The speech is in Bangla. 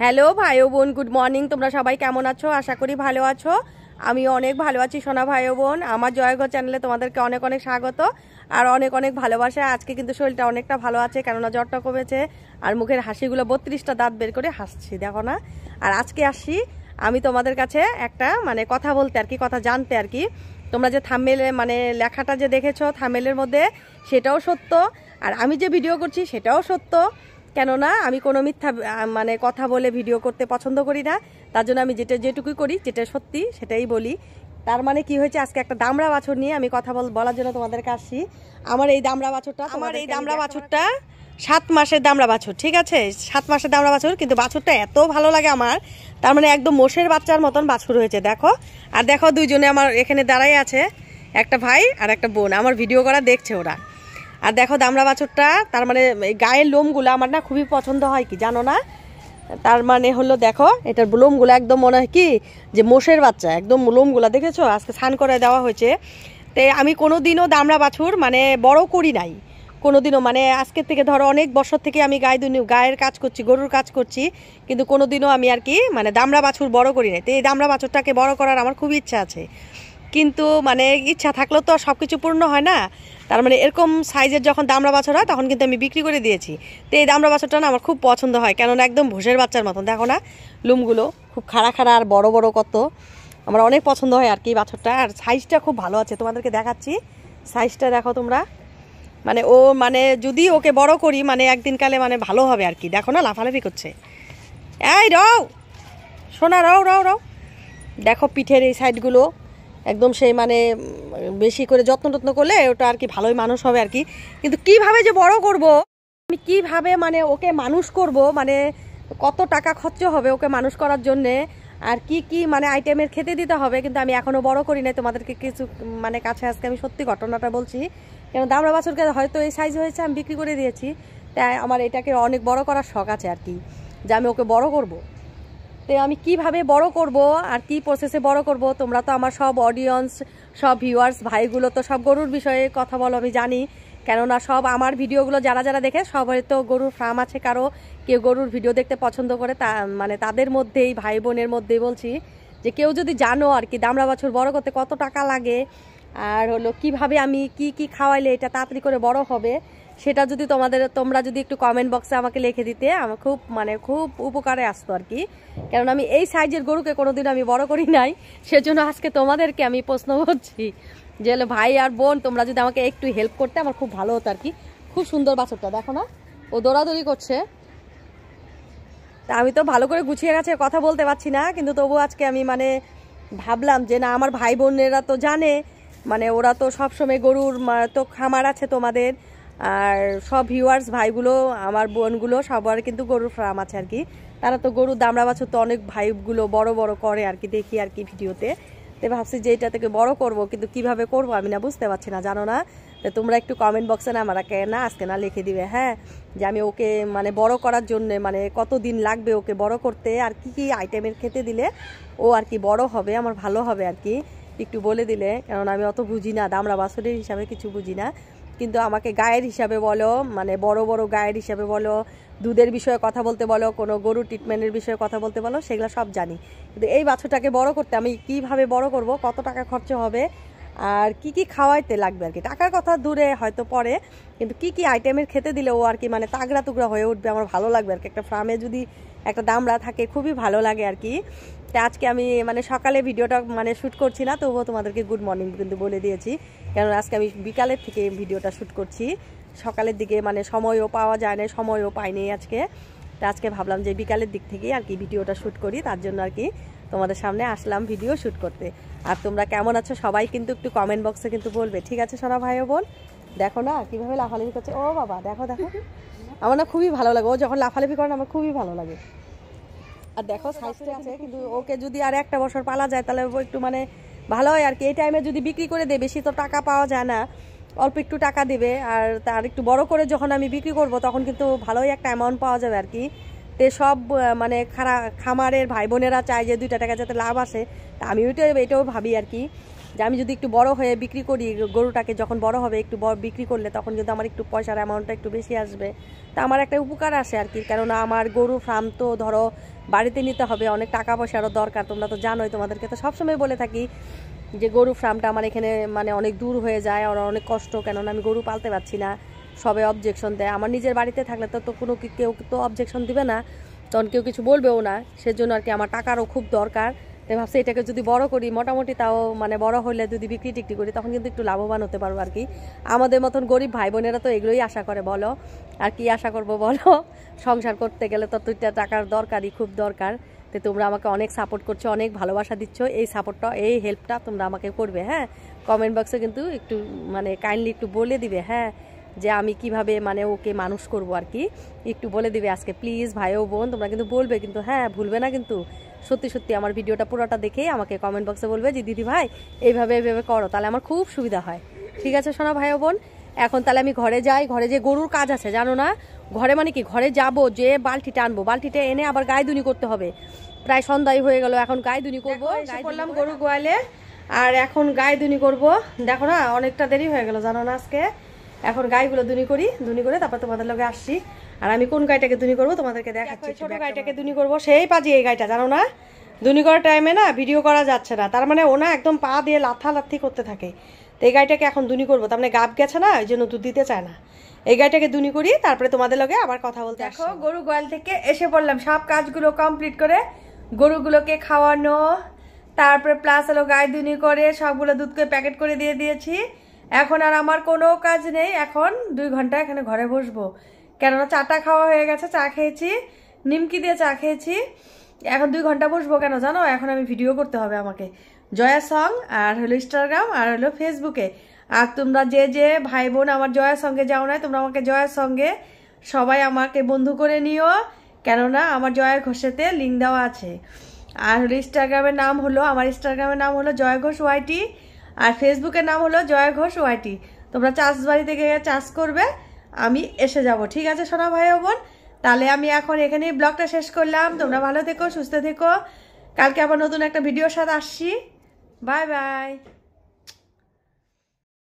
হ্যালো ভাই বোন গুড মর্নিং তোমরা সবাই কেমন আছো আশা করি ভালো আছো আমি অনেক ভালো আছি সোনা ভাই বোন আমার জয়ঘর চ্যানেলে তোমাদেরকে অনেক অনেক স্বাগত আর অনেক অনেক ভালোবাসা আজকে কিন্তু শরীরটা অনেকটা ভালো আছে কেননা জ্বরটা কমেছে আর মুখের হাসিগুলো বত্রিশটা দাঁত বের করে হাসছি দেখো না আর আজকে আসি আমি তোমাদের কাছে একটা মানে কথা বলতে আর কি কথা জানতে আর কি তোমরা যে থামেলে মানে লেখাটা যে দেখেছো থামেলের মধ্যে সেটাও সত্য আর আমি যে ভিডিও করছি সেটাও সত্য কেননা আমি কোনো মিথ্যা মানে কথা বলে ভিডিও করতে পছন্দ করি না তার জন্য আমি যেটা যেটুকুই করি যেটা সত্যি সেটাই বলি তার মানে কি হয়েছে আজকে একটা দামড়া বাছর নিয়ে আমি কথা বল বলার জন্য তোমাদের কাছি আমার এই দামড়া বাছরটা আমার এই দামড়া বাছরটা সাত মাসের দামড়া বাছুর ঠিক আছে সাত মাসের দামড়া বাছুর কিন্তু বাছুরটা এত ভালো লাগে আমার তার মানে একদম মোষের বাচ্চার মতন বাছুর হয়েছে দেখো আর দেখো দুইজনে আমার এখানে দাঁড়াই আছে একটা ভাই আর একটা বোন আমার ভিডিও করা দেখছে ওরা আর দেখো দামড়া বাছরটা তার মানে গায়ের লোমগুলো আমার না খুবই পছন্দ হয় কি জানো না তার মানে হলো দেখো এটার লোমগুলো একদম মনে হয় কি যে মোষের বাচ্চা একদম লোমগুলো দেখেছো আজকে স্নান করে দেওয়া হয়েছে তে আমি কোনো দিনও দামড়া বাছুর মানে বড় করি নাই কোনো দিনও মানে আজকের থেকে ধরো অনেক বছর থেকে আমি গায়ে দুনি গায়ের কাজ করছি গরুর কাজ করছি কিন্তু কোনো দিনও আমি আর কি মানে দামড়া বাছুর বড় করি নাই তো এই দামড়া বাছুরটাকে বড় করার আমার খুব ইচ্ছা আছে কিন্তু মানে ইচ্ছা থাকলেও তো সব কিছু পূর্ণ হয় না তার মানে এরকম সাইজের যখন দামড়া বাছর হয় তখন কিন্তু আমি বিক্রি করে দিয়েছি তো এই দামড়া বাছরটা না আমার খুব পছন্দ হয় কেননা একদম ভোসের বাচ্চার মতন দেখো না লুমগুলো খুব খাড়া খাড়া আর বড় বড় কত আমার অনেক পছন্দ হয় আর কি বাছরটা আর সাইজটা খুব ভালো আছে তোমাদেরকে দেখাচ্ছি সাইজটা দেখো তোমরা মানে ও মানে যদি ওকে বড় করি মানে একদিনকালে মানে ভালো হবে আর কি দেখো না লাফালাফি করছে এই রও সোনা রও রও রও দেখো পিঠের এই সাইডগুলো একদম সেই মানে বেশি করে যত্ন টত্ন করলে ওটা আর কি ভালোই মানুষ হবে আর কি কিন্তু কিভাবে যে বড় করব আমি কিভাবে মানে ওকে মানুষ করব মানে কত টাকা খরচ হবে ওকে মানুষ করার জন্যে আর কি কি মানে আইটেমের খেতে দিতে হবে কিন্তু আমি এখনও বড় করি নাই তোমাদেরকে কিছু মানে কাছে আজকে আমি সত্যি ঘটনাটা বলছি কেন দামরা বাছুরকে হয়তো এই সাইজ হয়েছে আমি বিক্রি করে দিয়েছি তাই আমার এটাকে অনেক বড় করার শখ আছে আর কি যে আমি ওকে বড় করবো তো আমি কিভাবে বড় করব আর কি প্রসেসে বড় করব তোমরা তো আমার সব অডিয়েন্স সব ভিউয়ার্স ভাইগুলো তো সব গরুর বিষয়ে কথা বলো আমি জানি কেননা সব আমার ভিডিওগুলো যারা যারা দেখে সবাই তো গরুর ফার্ম আছে কারো কেউ গরুর ভিডিও দেখতে পছন্দ করে তা মানে তাদের মধ্যেই ভাই বোনের মধ্যেই বলছি যে কেউ যদি জানো আর কি দামড়া বাছুর বড় করতে কত টাকা লাগে আর হলো কিভাবে আমি কি কি খাওয়াইলে এটা তাড়াতাড়ি করে বড় হবে সেটা যদি তোমাদের তোমরা যদি একটু কমেন্ট বক্সে আমাকে লিখে দিতে আমার খুব মানে খুব উপকারে আসতো আর কি কারণ আমি এই সাইজের গরুকে কোনোদিন আমি বড় করি নাই সেজন্য আজকে তোমাদেরকে আমি প্রশ্ন করছি যে ভাই আর বোন তোমরা যদি আমাকে একটু হেল্প করতে আমার খুব ভালো হতো আর কি খুব সুন্দর বাছরটা দেখো না ও দৌড়াদৌড়ি করছে তা আমি তো ভালো করে গুছিয়ে গেছে কথা বলতে পারছি না কিন্তু তবু আজকে আমি মানে ভাবলাম যে না আমার ভাই বোনেরা তো জানে মানে ওরা তো সবসময় গরুর তো খামার আছে তোমাদের আর সব ভিউয়ার্স ভাইগুলো আমার বোনগুলো সবার কিন্তু গরুর ফার্ম আছে আর কি তারা তো গরু দামড়া বাছুর তো অনেক ভাইগুলো বড় বড় করে আর কি দেখি আর কি ভিডিওতে তো ভাবছি যে এটা থেকে বড় করব কিন্তু কিভাবে করব আমি না বুঝতে পারছি না জানো না তো তোমরা একটু কমেন্ট বক্সে না কে না আজকে না লিখে দিবে হ্যাঁ যে আমি ওকে মানে বড় করার জন্য মানে কত দিন লাগবে ওকে বড় করতে আর কি কি আইটেমের খেতে দিলে ও আর কি বড় হবে আমার ভালো হবে আর কি একটু বলে দিলে কারণ আমি অত বুঝি না দামড়া বাছরের হিসাবে কিছু বুঝি না কিন্তু আমাকে গায়ের হিসাবে বলো মানে বড় বড় গায়ের হিসাবে বলো দুধের বিষয়ে কথা বলতে বলো কোনো গরু ট্রিটমেন্টের বিষয়ে কথা বলতে বলো সেগুলো সব জানি কিন্তু এই বাছুরটাকে বড় করতে আমি কিভাবে বড় করব কত টাকা খরচ হবে আর কি কি খাওয়াইতে লাগবে আর কি টাকার কথা দূরে হয়তো পরে কিন্তু কি কি আইটেমের খেতে দিলে ও আর কি মানে তাগড়া তুগড়া হয়ে উঠবে আমার ভালো লাগবে আর কি একটা ফার্মে যদি একটা দামড়া থাকে খুবই ভালো লাগে আর কি তো আজকে আমি মানে সকালে ভিডিওটা মানে শ্যুট করছি না তবুও তোমাদেরকে গুড মর্নিং কিন্তু বলে দিয়েছি কেন আজকে আমি বিকালের থেকে ভিডিওটা শ্যুট করছি সকালের দিকে মানে সময়ও পাওয়া যায় না সময়ও পাইনি আজকে তো আজকে ভাবলাম যে বিকালের দিক থেকেই আর কি ভিডিওটা শ্যুট করি তার জন্য আর কি তোমাদের সামনে আসলাম ভিডিও শ্যুট করতে আর তোমরা কেমন আছো সবাই কিন্তু একটু কমেন্ট বক্সে কিন্তু বলবে ঠিক আছে সোনা ভাই বোন দেখো না কিভাবে লাফালাফি করছে ও বাবা দেখো দেখো আমার না খুবই ভালো লাগে ও যখন লাফালাফি করে আমার খুবই ভালো লাগে আর দেখো সাইজটা আছে কিন্তু ওকে যদি আর একটা বছর পালা যায় তাহলে ও একটু মানে ভালো হয় আর কি এই টাইমে যদি বিক্রি করে দেবে সে তো টাকা পাওয়া যায় না অল্প একটু টাকা দেবে আর তার একটু বড় করে যখন আমি বিক্রি করব তখন কিন্তু ভালোই একটা অ্যামাউন্ট পাওয়া যাবে আর কি তে সব মানে খারা খামারের ভাই বোনেরা চায় যে দুইটা টাকা যাতে লাভ আসে তা আমি ওইটাই এটাও ভাবি আর কি যে আমি যদি একটু বড় হয়ে বিক্রি করি গরুটাকে যখন বড় হবে একটু বিক্রি করলে তখন যদি আমার একটু পয়সার অ্যামাউন্টটা একটু বেশি আসবে তা আমার একটা উপকার আসে আর কি কেননা আমার গরু ফার্ম তো ধরো বাড়িতে নিতে হবে অনেক টাকা পয়সারও দরকার তোমরা তো জানোই তোমাদেরকে তো সবসময় বলে থাকি যে গরু ফার্মটা আমার এখানে মানে অনেক দূর হয়ে যায় আর অনেক কষ্ট কেননা আমি গরু পালতে পারছি না সবে অবজেকশন দেয় আমার নিজের বাড়িতে থাকলে তো কোনো কেউ তো অবজেকশন দিবে না তখন কেউ কিছু বলবেও না সেজন্য আর কি আমার টাকারও খুব দরকার তাই ভাবছি এটাকে যদি বড় করি মোটামুটি তাও মানে বড় হলে যদি বিক্রি টিকটি করি তখন কিন্তু একটু লাভবান হতে পারবো আর কি আমাদের মতন গরিব ভাই বোনেরা তো এগুলোই আশা করে বলো আর কি আশা করব বলো সংসার করতে গেলে তো তুইটা টাকার দরকারই খুব দরকার তো তোমরা আমাকে অনেক সাপোর্ট করছো অনেক ভালোবাসা দিচ্ছ এই সাপোর্টটা এই হেল্পটা তোমরা আমাকে করবে হ্যাঁ কমেন্ট বক্সে কিন্তু একটু মানে কাইন্ডলি একটু বলে দিবে হ্যাঁ যে আমি কিভাবে মানে ওকে মানুষ করব আর কি একটু বলে দিবে আজকে প্লিজ ভাই ও বোন তোমরা কিন্তু বলবে কিন্তু হ্যাঁ ভুলবে না কিন্তু সত্যি সত্যি আমার ভিডিওটা পুরোটা দেখে আমাকে কমেন্ট বক্সে বলবে যে দিদি ভাই এইভাবে এইভাবে করো তাহলে আমার খুব সুবিধা হয় ঠিক আছে শোনা ভাই ও বোন এখন তাহলে আমি ঘরে যাই ঘরে যে গরুর কাজ আছে জানো না ঘরে মানে কি ঘরে যাব যে বালতিটা আনবো বালতিটা এনে আবার গায়ে দুনি করতে হবে প্রায় সন্ধ্যায় হয়ে গেল এখন গায়ে দুনি করবো করলাম গরু গোয়ালে আর এখন গায়ে দুনি করবো দেখো না অনেকটা দেরি হয়ে গেল জানো না আজকে এখন গাইগুলো দুনি করি দুনি করে তারপর তোমাদের লগে আসছি আর আমি কোন গাইটাকে দুনি করবো তোমাদেরকে দেখাচ্ছি ছোট গাইটাকে দুনি করবো সেই পাজি এই গাইটা জানো না দুনি করার টাইমে না ভিডিও করা যাচ্ছে না তার মানে ওনা একদম পা দিয়ে লাথালাথি করতে থাকে তো এই গাইটাকে এখন দুনি করবো তার মানে গাব গেছে না ওই জন্য দুধ দিতে চায় না এই গাইটাকে দুনি করি তারপরে তোমাদের লগে আবার কথা বলতে দেখো গরু গোয়াল থেকে এসে পড়লাম সব কাজগুলো কমপ্লিট করে গরুগুলোকে খাওয়ানো তারপরে প্লাস হলো গায়ে দুনি করে সবগুলো দুধকে প্যাকেট করে দিয়ে দিয়েছি এখন আর আমার কোনো কাজ নেই এখন দুই ঘন্টা এখানে ঘরে বসবো কেননা চাটা খাওয়া হয়ে গেছে চা খেয়েছি নিমকি দিয়ে চা খেয়েছি এখন দুই ঘন্টা বসবো কেন জানো এখন আমি ভিডিও করতে হবে আমাকে জয়া সং আর হলো ইনস্টাগ্রাম আর হলো ফেসবুকে আর তোমরা যে যে ভাই বোন আমার জয়ার সঙ্গে যাও না তোমরা আমাকে জয়ার সঙ্গে সবাই আমাকে বন্ধু করে নিও কেননা আমার জয়া ঘোষেতে লিঙ্ক দেওয়া আছে আর হলো ইনস্টাগ্রামের নাম হলো আমার ইনস্টাগ্রামের নাম হলো জয়া ঘোষ ওয়াইটি আর ফেসবুকের নাম হলো জয় ঘোষ ওয়াইটি তোমরা চাষ বাড়ি থেকে চাষ করবে আমি এসে যাব ঠিক আছে সোনা ভাই বোন তাহলে আমি এখন এখানেই ব্লগটা শেষ করলাম তোমরা ভালো থেকো সুস্থ থেকো কালকে আবার নতুন একটা ভিডিওর সাথে আসছি বাই বাই